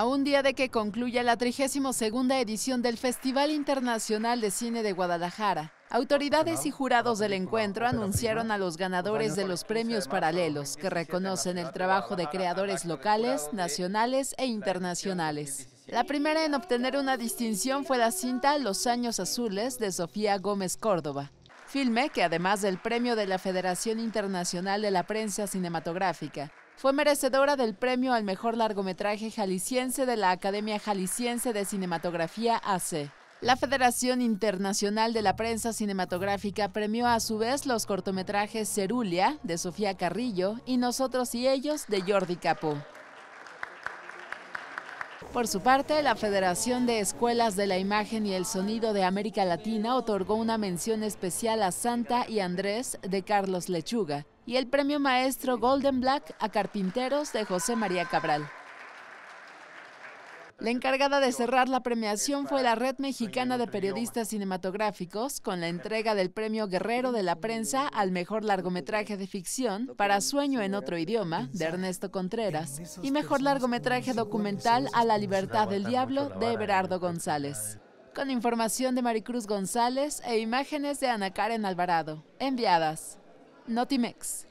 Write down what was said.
A un día de que concluya la 32 edición del Festival Internacional de Cine de Guadalajara, autoridades y jurados del encuentro anunciaron a los ganadores de los premios paralelos, que reconocen el trabajo de creadores locales, nacionales e internacionales. La primera en obtener una distinción fue la cinta Los Años Azules de Sofía Gómez Córdoba, filme que además del premio de la Federación Internacional de la Prensa Cinematográfica, fue merecedora del premio al mejor largometraje jalisciense de la Academia Jalisciense de Cinematografía AC. La Federación Internacional de la Prensa Cinematográfica premió a su vez los cortometrajes Cerulia de Sofía Carrillo y Nosotros y ellos de Jordi Capo. Por su parte, la Federación de Escuelas de la Imagen y el Sonido de América Latina otorgó una mención especial a Santa y Andrés de Carlos Lechuga y el premio maestro Golden Black a Carpinteros de José María Cabral. La encargada de cerrar la premiación fue la Red Mexicana de Periodistas Cinematográficos con la entrega del Premio Guerrero de la Prensa al Mejor Largometraje de Ficción para Sueño en otro idioma de Ernesto Contreras y Mejor Largometraje Documental a la Libertad del Diablo de Everardo González. Con información de Maricruz González e imágenes de Ana Karen Alvarado, enviadas. Notimex.